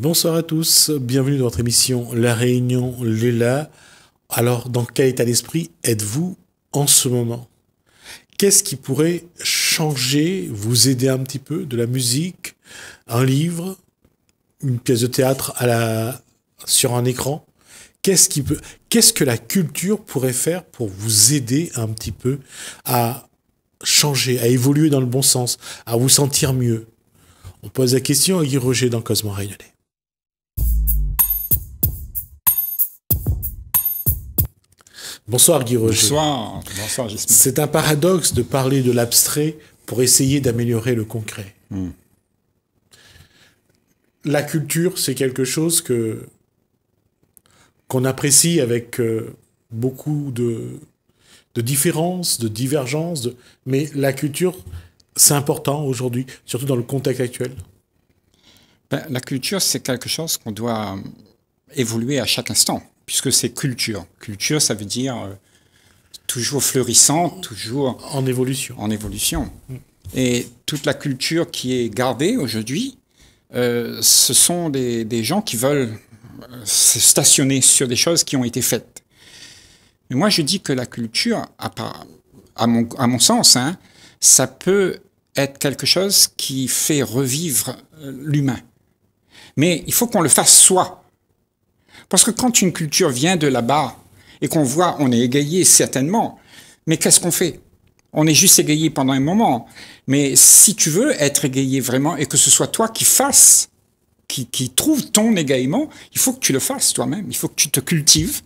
Bonsoir à tous, bienvenue dans votre émission La Réunion Lula. Alors, dans quel état d'esprit êtes-vous en ce moment Qu'est-ce qui pourrait changer, vous aider un petit peu De la musique, un livre, une pièce de théâtre à sur un écran Qu'est-ce qui peut... Qu'est-ce que la culture pourrait faire pour vous aider un petit peu à changer, à évoluer dans le bon sens, à vous sentir mieux On pose la question à Guy Roger dans Cosmo Réunionnais. Bonsoir Guy Roger. Bonsoir, C'est un paradoxe de parler de l'abstrait pour essayer d'améliorer le concret. Hmm. La culture, c'est quelque chose que qu'on apprécie avec euh, beaucoup de, de différences, de divergences, mais la culture, c'est important aujourd'hui, surtout dans le contexte actuel. Ben, la culture, c'est quelque chose qu'on doit euh, évoluer à chaque instant puisque c'est culture. Culture, ça veut dire euh, toujours fleurissante, toujours... En évolution. En évolution. Mm. Et toute la culture qui est gardée aujourd'hui, euh, ce sont des, gens qui veulent euh, se stationner sur des choses qui ont été faites. Mais moi, je dis que la culture, à, mon, à mon, sens, hein, ça peut être quelque chose qui fait revivre l'humain. Mais il faut qu'on le fasse soi. Parce que quand une culture vient de là-bas et qu'on voit, on est égayé certainement, mais qu'est-ce qu'on fait On est juste égayé pendant un moment. Mais si tu veux être égayé vraiment et que ce soit toi qui fasses, qui, qui trouve ton égayement, il faut que tu le fasses toi-même. Il faut que tu te cultives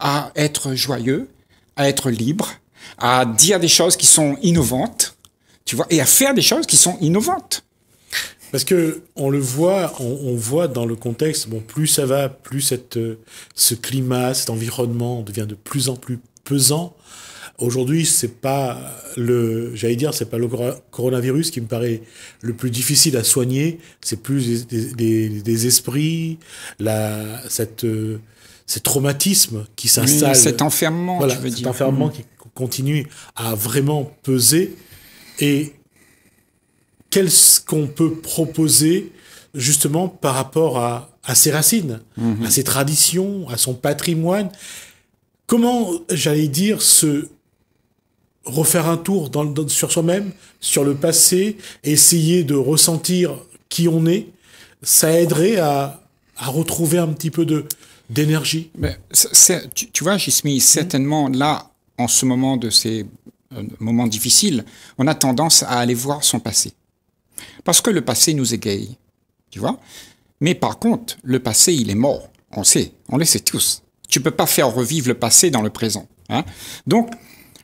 à être joyeux, à être libre, à dire des choses qui sont innovantes, tu vois, et à faire des choses qui sont innovantes. Parce que on le voit, on, voit dans le contexte, bon, plus ça va, plus cette, euh, ce climat, cet environnement devient de plus en plus pesant. Aujourd'hui, c'est pas le, j'allais dire, c'est pas le coronavirus qui me paraît le plus difficile à soigner. C'est plus des, esprits, la, cette, euh, ces traumatismes qui s'installent. cet enfermement, tu veux cet enfermement mm. qui continue à vraiment peser. Et qu'est-ce qu'on peut proposer justement par rapport à, ses racines, mhm. à ses traditions, à son patrimoine. Comment, j'allais dire, se refaire un tour dans, sur soi-même, sur le passé, essayer de ressentir qui on est, ça aiderait à, retrouver un petit peu de d'énergie. Tu, tu, vois, Jismi, mhm. certainement là, en ce moment de ces euh, moments difficiles, on a tendance à aller voir son passé. Parce que le passé nous égaye. Tu vois Mais par contre, le passé, il est mort. On sait, on le sait tous. Tu peux pas faire revivre le passé dans le présent. Hein. Donc,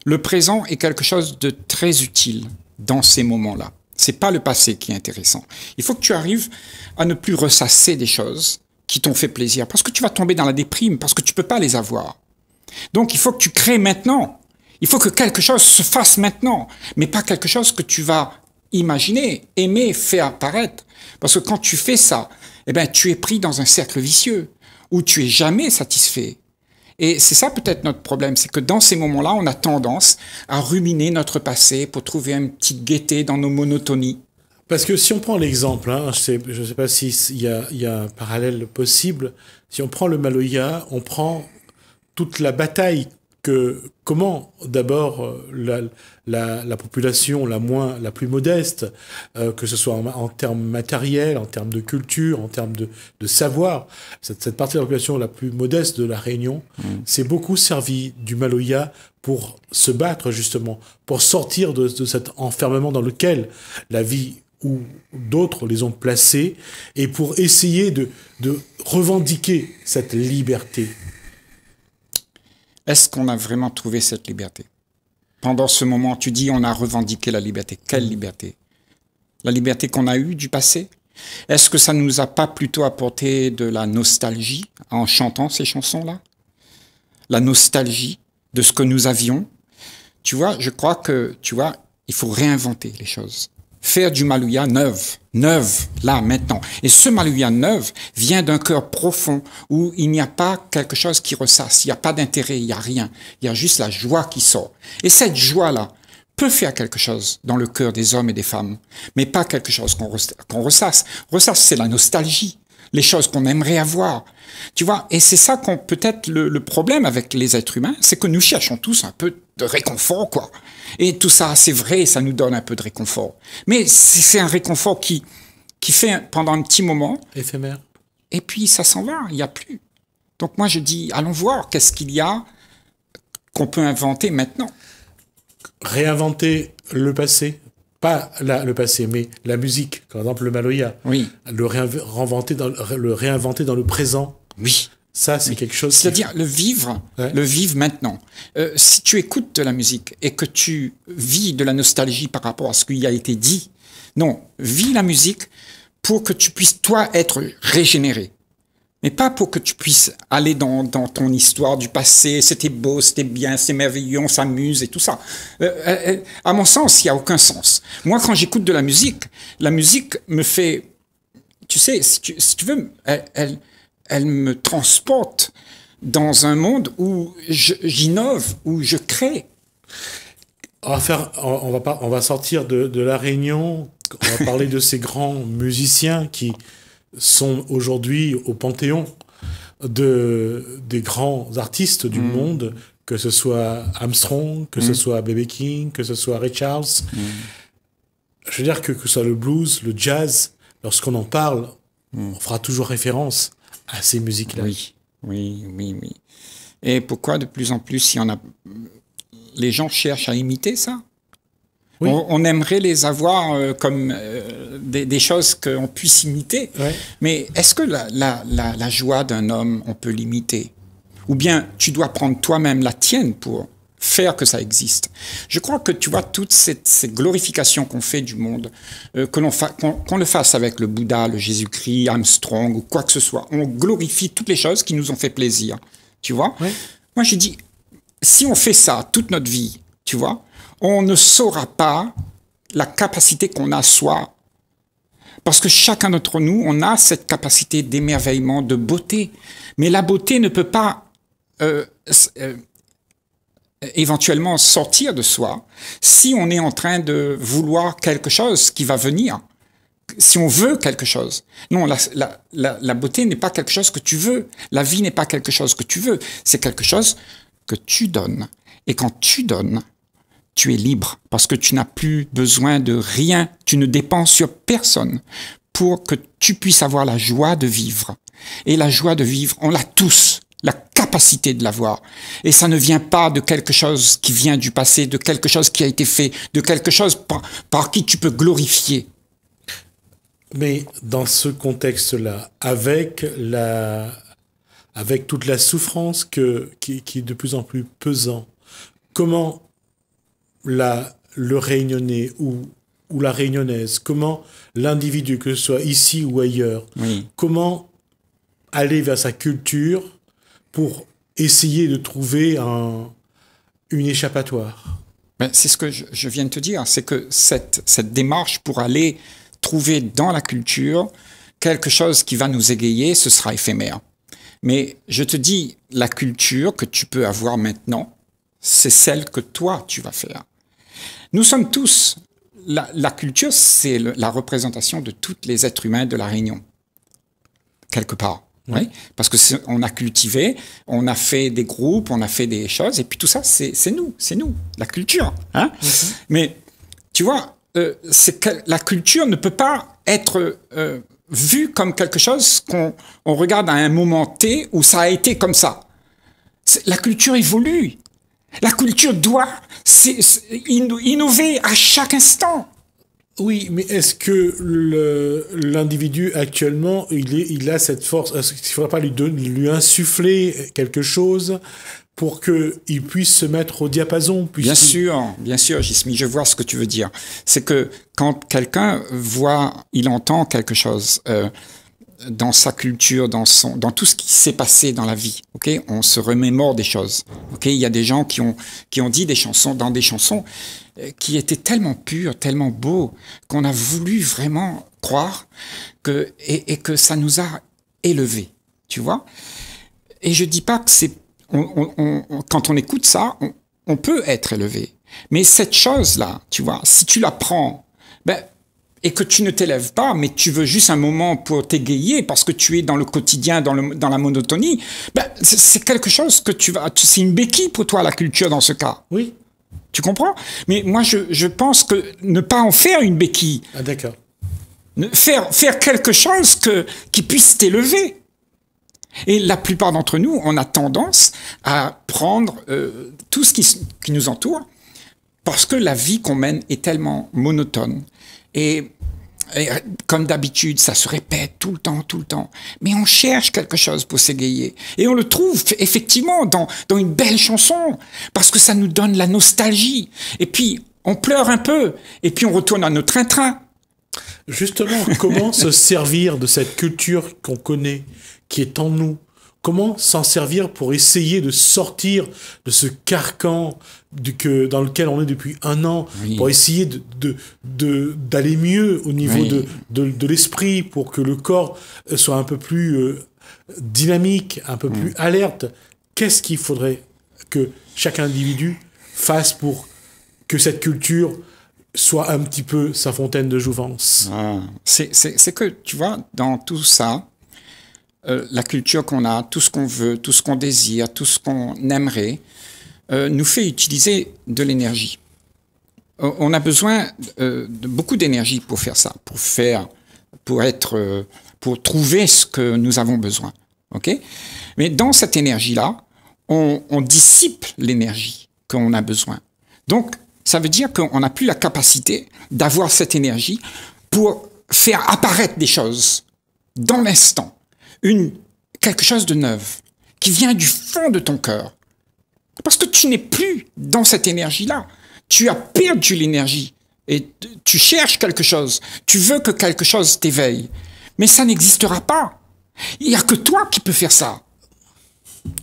le présent est quelque chose de très utile dans ces moments-là. C'est pas le passé qui est intéressant. Il faut que tu arrives à ne plus ressasser des choses qui t'ont fait plaisir, parce que tu vas tomber dans la déprime, parce que tu peux pas les avoir. Donc, il faut que tu crées maintenant. Il faut que quelque chose se fasse maintenant, mais pas quelque chose que tu vas imaginer, aimer, faire apparaître. Parce que quand tu fais ça, eh ben, tu es pris dans un cercle vicieux où tu es jamais satisfait. Et c'est ça peut-être notre problème, c'est que dans ces moments-là, on a tendance à ruminer notre passé pour trouver une petite gaieté dans nos monotonies. Parce que si on prend l'exemple, hein, je ne sais, je sais, pas s'il y, y a, un parallèle possible, si on prend le Maloya, on prend toute la bataille que comment d'abord euh, la, la, population la moins la plus modeste, euh, que ce soit en, termes matériels, en termes de culture, en termes de, de savoir, cette, cette, partie de la population la plus modeste de la Réunion mm. s'est beaucoup servi du Maloya pour se battre justement, pour sortir de, de cet enfermement dans lequel la vie ou d'autres les ont placés, et pour essayer de, de revendiquer cette liberté. Est-ce qu'on a vraiment trouvé cette liberté Pendant ce moment, tu dis on a revendiqué la liberté. Quelle mm. liberté La liberté qu'on a eue du passé Est-ce que ça ne nous a pas plutôt apporté de la nostalgie en chantant ces chansons-là La nostalgie de ce que nous avions Tu vois, je crois que, tu vois, il faut réinventer les choses faire du malouïa neuf, neuf, là, maintenant. Et ce malouïa neuf vient d'un cœur profond où il n'y a pas quelque chose qui ressasse, il n'y a pas d'intérêt, il n'y a rien. Il y a juste la joie qui sort. Et cette joie-là peut faire quelque chose dans le cœur des hommes et des femmes, mais pas quelque chose qu'on ressasse. Ressasse, c'est la nostalgie, les choses qu'on aimerait avoir. Tu vois, et c'est ça qu'on peut-être le problème avec les êtres humains, c'est que nous cherchons tous un peu de réconfort, quoi. Et tout ça, c'est vrai, ça nous donne un peu de réconfort. Mais c'est un réconfort qui, qui fait pendant un petit moment. Éphémère. Et puis ça s'en va, il n'y a plus. Donc moi je dis, allons voir qu'est-ce qu'il y a qu'on peut inventer maintenant. Réinventer le passé, pas le passé, mais la musique, par exemple le Maloya. Oui. Le, réinventer dans, le réinventer dans le présent. Oui. Ça, c'est quelque chose. C'est-à-dire le vivre, le vivre maintenant. Euh, si tu écoutes de la musique et que tu vis de la nostalgie par rapport à ce qui a été dit, non, vis la musique pour que tu puisses toi être régénéré. Mais pas pour que tu puisses aller dans, ton histoire du passé, c'était beau, c'était bien, c'est merveilleux, on s'amuse et tout ça. Euh, euh, à mon sens, il n'y a aucun sens. Moi, quand j'écoute de la musique, la musique me fait... Tu sais, si tu, veux, elle elle me transporte dans un monde où j'innove, où je crée. On va, on va, on va sortir de, la Réunion, on va parler de ces grands musiciens qui sont aujourd'hui au panthéon de, des grands artistes du mm. monde, que ce soit Armstrong, que ce mm. soit Baby King, que ce soit Ray Charles. Mm. Je veux dire que, que ce soit le blues, le jazz, lorsqu'on en parle, on fera toujours référence à ces musiques-là. Oui, oui, oui, oui. Et pourquoi de plus en plus, si on a... les gens cherchent à imiter ça on, aimerait les avoir euh, comme euh, des, choses qu'on puisse imiter. Mais est-ce que la joie d'un homme, on peut l'imiter Ou bien tu dois prendre toi-même la tienne pour faire que ça existe. Je crois que, tu vois, toute cette, glorification qu'on fait du monde, euh, que l'on qu'on, le fasse avec le Bouddha, le Jésus-Christ, Armstrong ou quoi que ce soit, on glorifie toutes les choses qui nous ont fait plaisir. Tu vois Moi, je dis, si on fait ça toute notre vie, tu vois, on ne saura pas la capacité qu'on a soi. Parce que chacun d'entre nous, on a cette capacité d'émerveillement, de beauté. Mais la beauté ne peut pas... Euh, euh, éventuellement sortir de soi si on est en train de vouloir quelque chose qui va venir, si on veut quelque chose. Non, la, la, la, beauté n'est pas quelque chose que tu veux, la vie n'est pas quelque chose que tu veux, c'est quelque chose que tu donnes. Et quand tu donnes, tu es libre parce que tu n'as plus besoin de rien, tu ne dépends sur personne pour que tu puisses avoir la joie de vivre. Et la joie de vivre, on l'a tous capacité de l'avoir. Et ça ne vient pas de quelque chose qui vient du passé, de quelque chose qui a été fait, de quelque chose par, qui tu peux glorifier. Mais dans ce contexte-là, avec la, avec toute la souffrance que, qui, est de plus en plus pesant, comment la, le réunionnais ou, ou la réunionnaise, comment l'individu, que ce soit ici ou ailleurs, comment aller vers sa culture pour essayer de trouver une échappatoire. Ben, c'est ce que je, viens de te dire, c'est que cette, cette démarche pour aller trouver dans la culture quelque chose qui va nous égayer, ce sera éphémère. Mais je te dis, la culture que tu peux avoir maintenant, c'est celle que toi, tu vas faire. Nous sommes tous, la, la culture, c'est la représentation de tous les êtres humains de la Réunion, quelque part. Oui, Parce que on a cultivé, on a fait des groupes, on a fait des choses, et puis tout ça, c'est nous, c'est nous, la culture. Hein. Mhm. Mais tu vois, euh, la culture ne peut pas être euh, vue comme quelque chose qu'on regarde à un moment T où ça a été comme ça. La culture évolue. La culture doit innover à chaque instant. Oui, mais est-ce que l'individu actuellement, il, a cette force Est-ce ne faudrait pas lui, lui insuffler quelque chose pour qu'il puisse se mettre au diapason Bien sûr, bien sûr, Jismi, je vois ce que tu veux dire. C'est que quand quelqu'un voit, il entend quelque chose. Euh, dans sa culture, dans, tout ce qui s'est passé dans la vie. ok on se remémore des choses. ok Il y a des gens qui ont dit des chansons dans des chansons euh, qui était tellement pur, tellement beau, qu'on a voulu vraiment croire que, et, que ça nous a élevés, tu vois. Et je ne dis pas que c'est, quand on écoute ça, on, peut être élevé. Mais cette chose-là, tu vois, si tu la prends, ben, et que tu ne t'élèves pas, mais tu veux juste un moment pour t'égayer parce que tu es dans le quotidien, dans, dans la monotonie, ben, c'est quelque chose que tu vas, c'est une béquille pour toi la culture dans ce cas. Oui. Tu comprends Mais moi, je, pense que ne pas en faire une béquille. Ah, d'accord. Faire, faire quelque chose que, qui puisse t'élever. Et la plupart d'entre nous, on a tendance à prendre euh, tout ce qui, qui nous entoure parce que la vie qu'on mène est tellement monotone. Et euh, comme d'habitude, ça se répète tout le temps, tout le temps. Mais on cherche quelque chose pour s'égayer. Et on le trouve effectivement dans, dans une belle chanson, parce que ça nous donne la nostalgie. Et puis, on pleure un peu, et puis on retourne à notre train-train. Justement, comment se servir de cette culture qu'on connaît, qui est en nous, comment s'en servir pour essayer de sortir de ce carcan du, que, dans lequel on est depuis un an, pour essayer d'aller de, de, mieux au niveau de, l'esprit, pour que le corps euh, soit un peu plus euh, dynamique, un peu mm. plus alerte. Qu'est-ce qu'il faudrait que chaque individu fasse pour que cette culture soit un petit peu sa fontaine de jouvence ah. C'est que, tu vois, dans tout ça, euh, la culture qu'on a, tout ce qu'on veut, tout ce qu'on désire, tout ce qu'on aimerait, euh, nous fait utiliser de l'énergie. Euh, on a besoin de beaucoup d'énergie pour faire ça, pour faire, pour être, pour trouver ce que nous avons besoin. Ok Mais dans cette énergie-là, on, on dissipe l'énergie qu'on a besoin. Donc, ça veut dire qu'on n'a plus la capacité d'avoir cette énergie pour faire apparaître des choses dans l'instant une, quelque chose de neuf, qui vient du fond de ton cœur. Parce que tu n'es plus dans cette énergie-là. Tu as perdu l'énergie et tu cherches quelque chose. Tu veux que quelque chose t'éveille. Mais ça n'existera pas. Il n'y a que toi qui peux faire ça.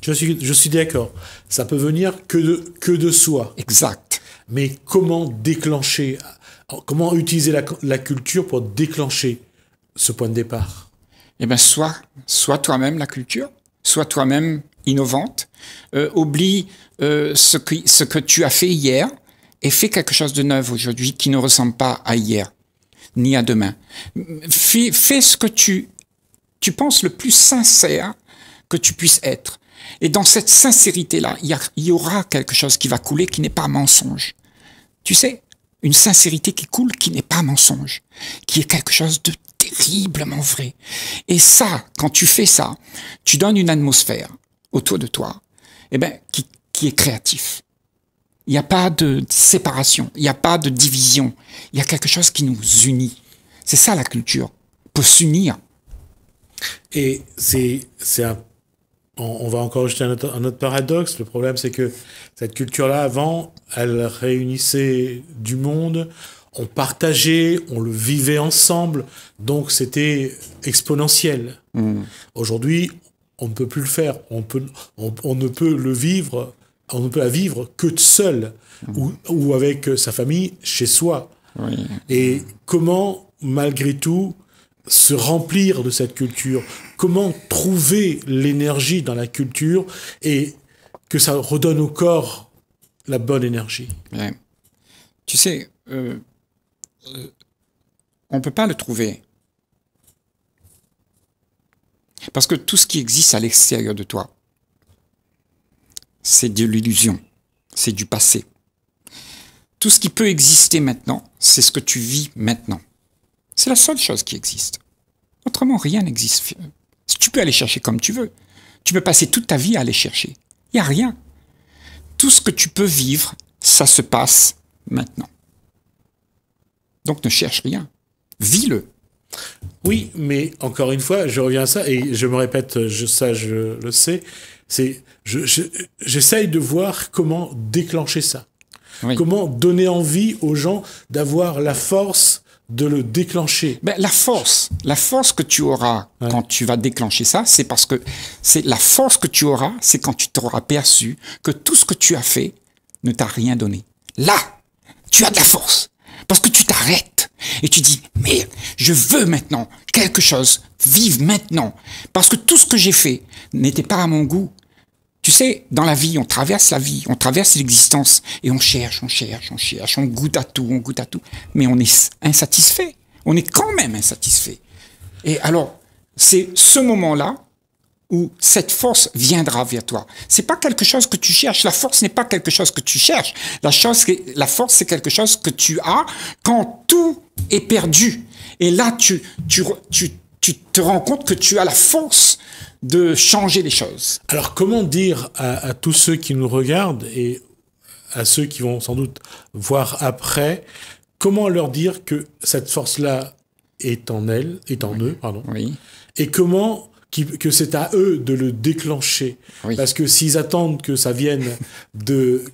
Je suis, je suis d'accord. Ça peut venir que de, que de soi. Exact. Mais comment déclencher, comment utiliser la culture pour déclencher ce point de départ eh ben sois, toi-même la culture, sois toi-même innovante, euh, oublie euh, ce, que, ce que tu as fait hier et fais quelque chose de neuf aujourd'hui qui ne ressemble pas à hier ni à demain. Fais, ce que tu, tu penses le plus sincère que tu puisses être. Et dans cette sincérité-là, il y, aura quelque chose qui va couler qui n'est pas mensonge. Tu sais, une sincérité qui coule, qui n'est pas mensonge, qui est quelque chose de terriblement vrai. Et ça, quand tu fais ça, tu donnes une atmosphère autour de toi, eh ben, qui, est créatif. Il n'y a pas de séparation, il n'y a pas de division, il y a quelque chose qui nous unit. C'est ça la culture, pour s'unir. Et c'est un on, va encore jeter un autre, paradoxe. Le problème, c'est que cette culture-là, avant, elle réunissait du monde, on partageait, on le vivait ensemble, donc c'était exponentiel. Mm. Aujourd'hui, on ne peut plus le faire, on, ne peut le vivre, on ne peut la vivre que seul ou, avec sa famille chez soi. Et comment, malgré tout, se remplir de cette culture, Comment trouver l'énergie dans la culture et que ça redonne au corps la bonne énergie Tu sais, euh, euh, on ne peut pas le trouver. Parce que tout ce qui existe à l'extérieur de toi, c'est de l'illusion, c'est du passé. Tout ce qui peut exister maintenant, c'est ce que tu vis maintenant. C'est la seule chose qui existe. Autrement, rien n'existe tu peux aller chercher comme tu veux. Tu peux passer toute ta vie à aller chercher. Il n'y a rien. Tout ce que tu peux vivre, ça se passe maintenant. Donc ne cherche rien. Vis-le. Oui, mais encore une fois, je reviens à ça et je me répète, je, ça je le sais, c'est j'essaye de voir comment déclencher ça. Comment donner envie aux gens d'avoir la force de le déclencher ben, La force, la force que tu auras quand tu vas déclencher ça, c'est parce que c'est la force que tu auras, c'est quand tu t'auras perçu que tout ce que tu as fait ne t'a rien donné. Là, tu as de la force parce que tu t'arrêtes et tu dis mais je veux maintenant quelque chose, vive maintenant parce que tout ce que j'ai fait n'était pas à mon goût. Tu sais, dans la vie, on traverse la vie, on traverse l'existence et on cherche, on cherche, on cherche, on goûte à tout, on goûte à tout, mais on est insatisfait. On est quand même insatisfait. Et alors, c'est ce moment-là où cette force viendra vers toi. C'est pas quelque chose que tu cherches. La force n'est pas quelque chose que tu cherches. La, chose, la force, c'est quelque chose que tu as quand tout est perdu. Et là, tu, tu, tu, tu te rends compte que tu as la force de changer les choses. Alors comment dire à, tous ceux qui nous regardent et à ceux qui vont sans doute voir après, comment leur dire que cette force-là est en elle, est en eux, pardon, et comment que c'est à eux de le déclencher, parce que s'ils attendent que ça vienne de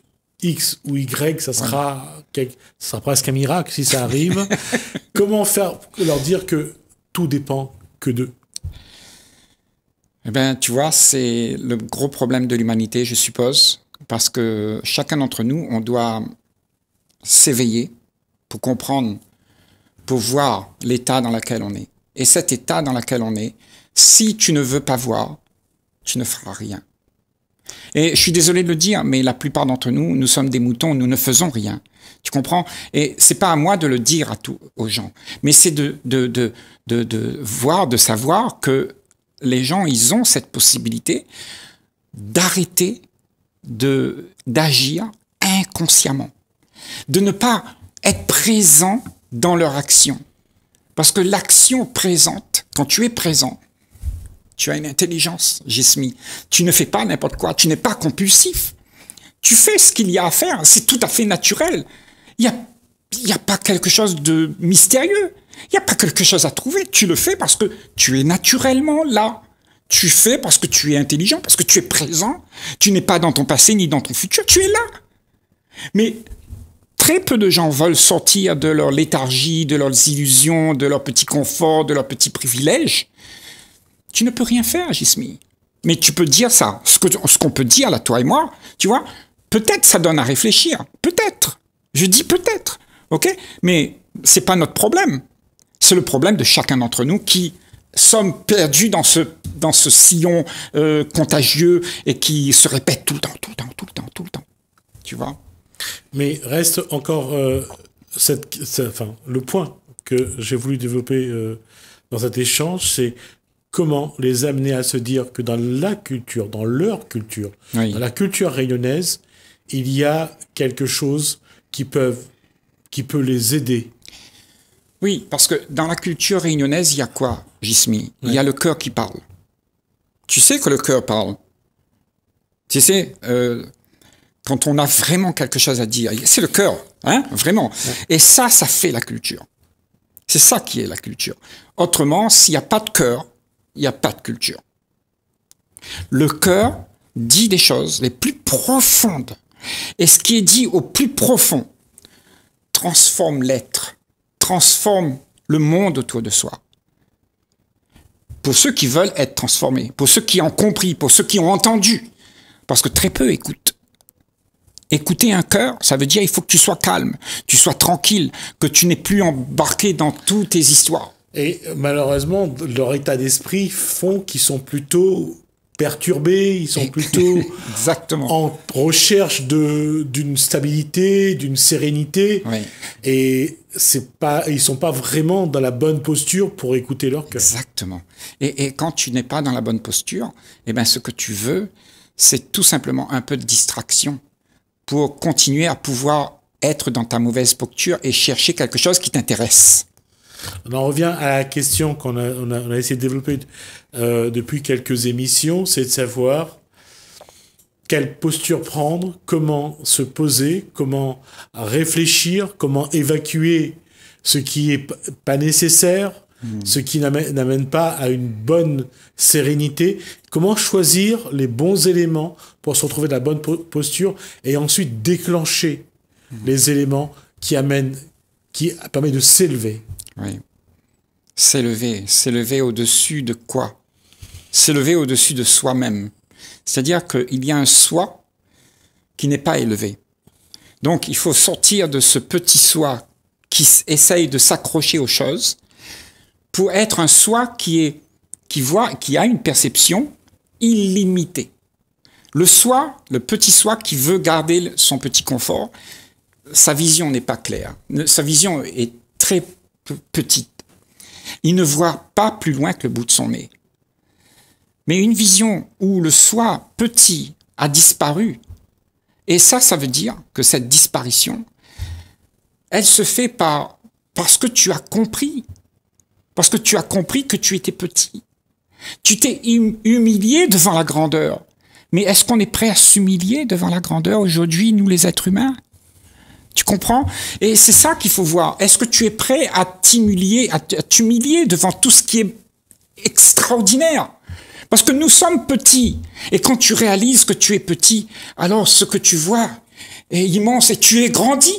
X ou Y, ça sera, ça sera presque un miracle si ça arrive. comment faire leur dire que tout dépend que d'eux eh bien, tu vois, c'est le gros problème de l'humanité, je suppose, parce que chacun d'entre nous, on doit s'éveiller pour comprendre, pour voir l'état dans lequel on est. Et cet état dans lequel on est, si tu ne veux pas voir, tu ne feras rien. Et je suis désolé de le dire, mais la plupart d'entre nous, nous sommes des moutons, nous ne faisons rien. Tu comprends Et c'est pas à moi de le dire à tous, aux gens, mais c'est de, de voir, de savoir que les gens, ils ont cette possibilité d'arrêter d'agir inconsciemment, de ne pas être présent dans leur action. Parce que l'action présente, quand tu es présent, tu as une intelligence, Jismi. Tu ne fais pas n'importe quoi. Tu n'es pas compulsif. Tu fais ce qu'il y a à faire. C'est tout à fait naturel. Il n'y a, y a pas quelque chose de mystérieux. Il n'y a pas quelque chose à trouver. Tu le fais parce que tu es naturellement là. Tu fais parce que tu es intelligent, parce que tu es présent. Tu n'es pas dans ton passé ni dans ton futur. Tu es là. Mais très peu de gens veulent sortir de leur léthargie, de leurs illusions, de leur petit confort, de leurs petits privilèges. Tu ne peux rien faire, Jismi. Mais tu peux dire ça. Ce qu'on ce peut dire, là, toi et moi, tu vois, peut-être ça donne à réfléchir. Peut-être. Je dis peut-être. OK Mais c'est pas notre problème. C'est le problème de chacun d'entre nous qui sommes perdus dans ce, dans ce sillon euh, contagieux et qui se répète tout le temps, tout le temps, tout le temps, tout le temps. Tu vois Mais reste encore euh, cette, le point que j'ai voulu développer euh, dans cet échange, c'est comment les amener à se dire que dans la culture, dans leur culture, dans la culture réunionnaise, il y a quelque chose qui, peuvent, qui peut les aider. Oui, parce que dans la culture réunionnaise, il y a quoi, Gismi Il y a le cœur qui parle. Tu sais que le cœur parle. Tu sais, euh, quand on a vraiment quelque chose à dire, c'est le cœur, hein, vraiment. Et ça, ça fait la culture. C'est ça qui est la culture. Autrement, s'il n'y a pas de cœur, il n'y a pas de culture. Le cœur dit des choses les plus profondes. Et ce qui est dit au plus profond transforme l'être, transforme le monde autour de soi. Pour ceux qui veulent être transformés, pour ceux qui ont compris, pour ceux qui ont entendu, parce que très peu écoutent. Écouter un cœur, ça veut dire il faut que tu sois calme, tu sois tranquille, que tu n'es plus embarqué dans toutes tes histoires. Et malheureusement, leur état d'esprit font qu'ils sont plutôt perturbés, ils sont plutôt Exactement. en recherche de d'une stabilité, d'une sérénité, oui. et c'est pas, ils sont pas vraiment dans la bonne posture pour écouter leur cœur. Exactement. Et, et quand tu n'es pas dans la bonne posture, eh ben ce que tu veux, c'est tout simplement un peu de distraction pour continuer à pouvoir être dans ta mauvaise posture et chercher quelque chose qui t'intéresse. On en revient à la question qu'on a, essayé de développer euh, depuis quelques émissions, c'est de savoir quelle posture prendre, comment se poser, comment réfléchir, comment évacuer ce qui n'est pas nécessaire, hmm. ce qui n'amène pas à une bonne sérénité, comment choisir les bons éléments pour se retrouver dans la bonne posture et ensuite déclencher hmm. les éléments qui qui permettent de s'élever. Oui. S'élever, s'élever au-dessus de quoi S'élever au-dessus de soi-même. C'est-à-dire qu'il y a un soi qui n'est pas élevé. Donc il faut sortir de ce petit soi qui essaye de s'accrocher aux choses pour être un soi qui est qui voit qui a une perception illimitée. Le soi, le petit soi qui veut garder son petit confort, sa vision n'est pas claire. Sa vision est très petite. Il ne voit pas plus loin que le bout de son nez. Mais une vision où le soi petit a disparu, et ça, ça veut dire que cette disparition, elle se fait par, parce que tu as compris, parce que tu as compris que tu étais petit. Tu t'es hum-, humilié devant la grandeur. Mais est-ce qu'on est prêt à s'humilier devant la grandeur aujourd'hui, nous les êtres humains tu comprends Et c'est ça qu'il faut voir. Est-ce que tu es prêt à t'humilier, à devant tout ce qui est extraordinaire Parce que nous sommes petits. Et quand tu réalises que tu es petit, alors ce que tu vois est immense et tu es grandi.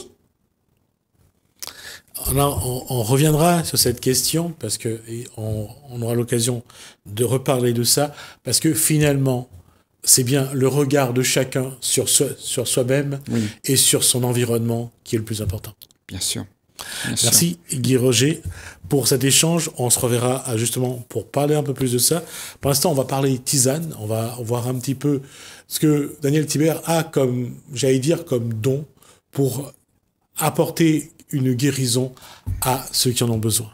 Alors, on, reviendra sur cette question parce que aura l'occasion de reparler de ça parce que finalement, c'est bien le regard de chacun sur, soi, sur soi-même et sur son environnement qui est le plus important. Bien sûr. Merci Guy Roger pour cet échange. On se reverra ah, justement pour parler un peu plus de ça. Pour l'instant, on va parler tisane. On va voir un petit peu ce que Daniel Tiber a comme, j'allais dire, comme don pour apporter une guérison à ceux qui en ont besoin.